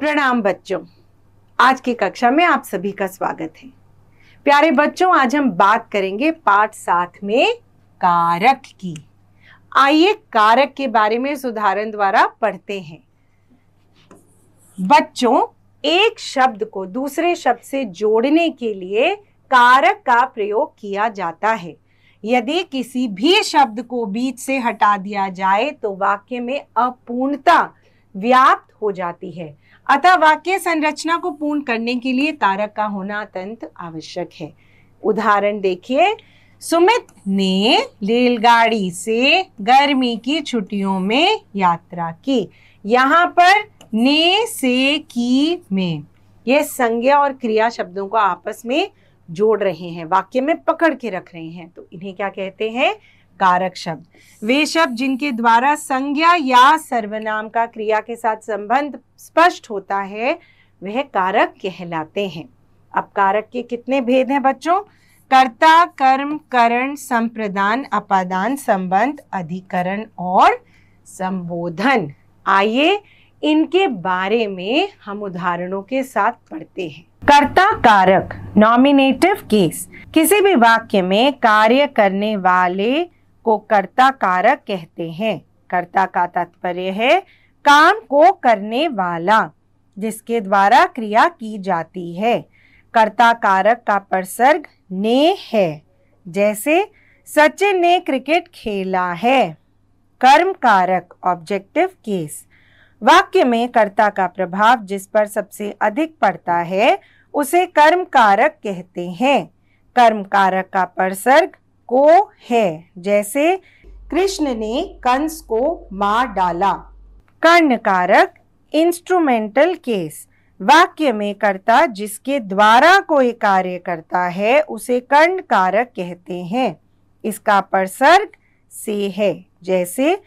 प्रणाम बच्चों आज की कक्षा में आप सभी का स्वागत है प्यारे बच्चों आज हम बात करेंगे पाठ साथ में कारक की आइए कारक के बारे में उदाहरण द्वारा पढ़ते हैं बच्चों एक शब्द को दूसरे शब्द से जोड़ने के लिए कारक का प्रयोग किया जाता है यदि किसी भी शब्द को बीच से हटा दिया जाए तो वाक्य में अपूर्णता व्याप्त हो जाती है अतः वाक्य संरचना को पूर्ण करने के लिए कारक का होना अत्यंत आवश्यक है उदाहरण देखिए सुमित ने रेलगाड़ी से गर्मी की छुट्टियों में यात्रा की यहाँ पर ने से की में यह संज्ञा और क्रिया शब्दों को आपस में जोड़ रहे हैं वाक्य में पकड़ के रख रहे हैं तो इन्हें क्या कहते हैं कारक शब्द वे शब्द जिनके द्वारा संज्ञा या सर्वनाम का क्रिया के साथ संबंध स्पष्ट होता है वह कारक कहलाते हैं अब कारक के कितने भेद हैं बच्चों कर्ता कर्म करण संप्रदान अपादान संबंध अधिकरण और संबोधन आइए इनके बारे में हम उदाहरणों के साथ पढ़ते हैं कर्ता कारक नॉमिनेटिव केस किसी भी वाक्य में कार्य करने वाले को कर्ता कारक कहते हैं कर्ता का तात्पर्य है काम को करने वाला जिसके द्वारा क्रिया की जाती है कर्ता कारक का प्रसर्ग ने है जैसे सचिन ने क्रिकेट खेला है कर्म कारक ऑब्जेक्टिव केस वाक्य में कर्ता का प्रभाव जिस पर सबसे अधिक पड़ता है उसे कर्म कारक कहते हैं कर्म कारक का प्रसर्ग को है जैसे कृष्ण ने कंस को मार डाला कर्ण कारक इंस्ट्रूमेंटल केस वाक्य में कर्ता जिसके द्वारा कोई कार्य करता है उसे कर्ण कारक कहते हैं इसका प्रसर्ग से है जैसे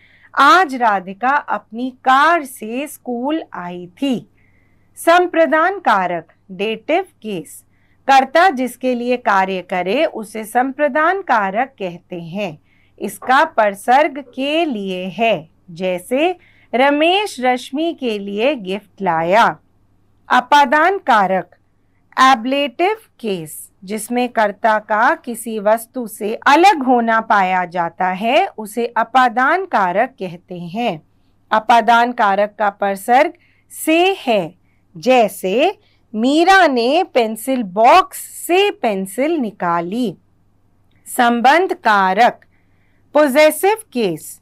आज राधिका अपनी कार से स्कूल आई थी संप्रदान कारक डेटिव केस कर्ता जिसके लिए कार्य करे उसे संप्रदान कारक कहते हैं इसका परसर्ग के लिए है जैसे रमेश रश्मि के लिए गिफ्ट लाया अपादान कारक एबलेटिव केस जिसमें कर्ता का किसी वस्तु से अलग होना पाया जाता है उसे अपादान कारक कहते हैं अपादान कारक का परसर्ग से है जैसे मीरा ने पेंसिल बॉक्स से पेंसिल निकाली संबंध कारक पोजेसिव केस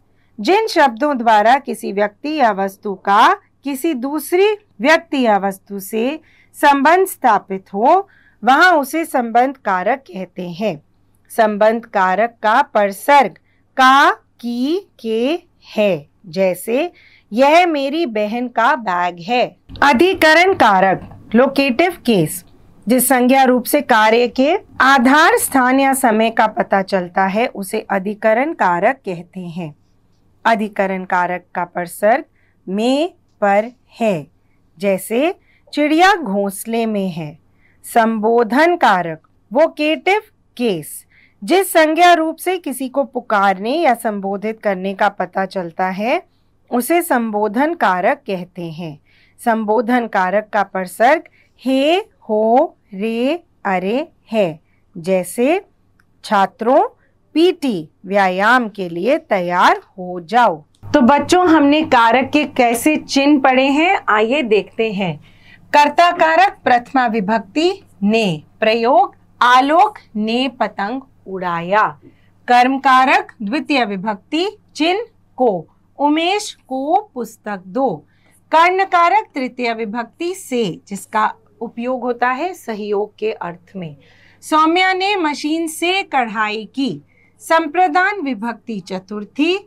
जिन शब्दों द्वारा किसी व्यक्ति या वस्तु का किसी दूसरी व्यक्ति या वस्तु से संबंध स्थापित हो वहां उसे संबंध कारक कहते हैं संबंध कारक का परसर्ग का की के है जैसे यह मेरी बहन का बैग है अधिकरण कारक लोकेटिव केस जिस संज्ञा रूप से कार्य के आधार स्थान या समय का पता चलता है उसे अधिकरण कारक कहते हैं अधिकरण कारक का प्रसर्ग में पर है जैसे चिड़िया घोंसले में है संबोधन कारक वोकेटिव केस जिस संज्ञा रूप से किसी को पुकारने या संबोधित करने का पता चलता है उसे संबोधन कारक कहते हैं संबोधन कारक का प्रसर्ग हे हो रे अरे है जैसे छात्रों पीटी व्यायाम के लिए तैयार हो जाओ तो बच्चों हमने कारक के कैसे चिन्ह पढ़े हैं आइए देखते हैं कर्ता कारक प्रथमा विभक्ति ने प्रयोग आलोक ने पतंग उड़ाया कर्म कारक द्वितीय विभक्ति चिन्ह को उमेश को पुस्तक दो कर्णकारक तृतीय विभक्ति से जिसका उपयोग होता है सहयोग के अर्थ में सौम्या ने मशीन से कढ़ाई की संप्रदान विभक्ति चतुर्थी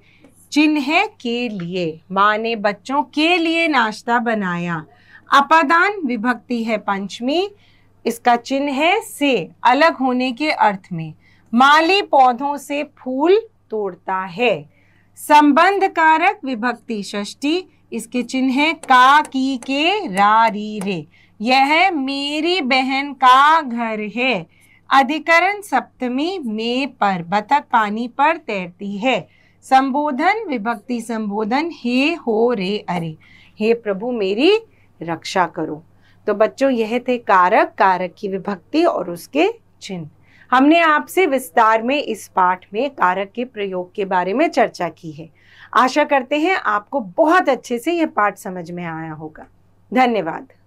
चिन्ह के लिए माँ ने बच्चों के लिए नाश्ता बनाया अपादान विभक्ति है पंचमी इसका चिन्ह है से अलग होने के अर्थ में माली पौधों से फूल तोड़ता है संबंध कारक विभक्ति षष्टी इसके चिन्ह है का की के रारी रे यह मेरी बहन का घर है अधिकरण सप्तमी में पर बतख पानी पर तैरती है संबोधन विभक्ति संबोधन हे हो रे अरे हे प्रभु मेरी रक्षा करो तो बच्चों यह थे कारक कारक की विभक्ति और उसके चिन्ह हमने आपसे विस्तार में इस पाठ में कारक के प्रयोग के बारे में चर्चा की है आशा करते हैं आपको बहुत अच्छे से यह पाठ समझ में आया होगा धन्यवाद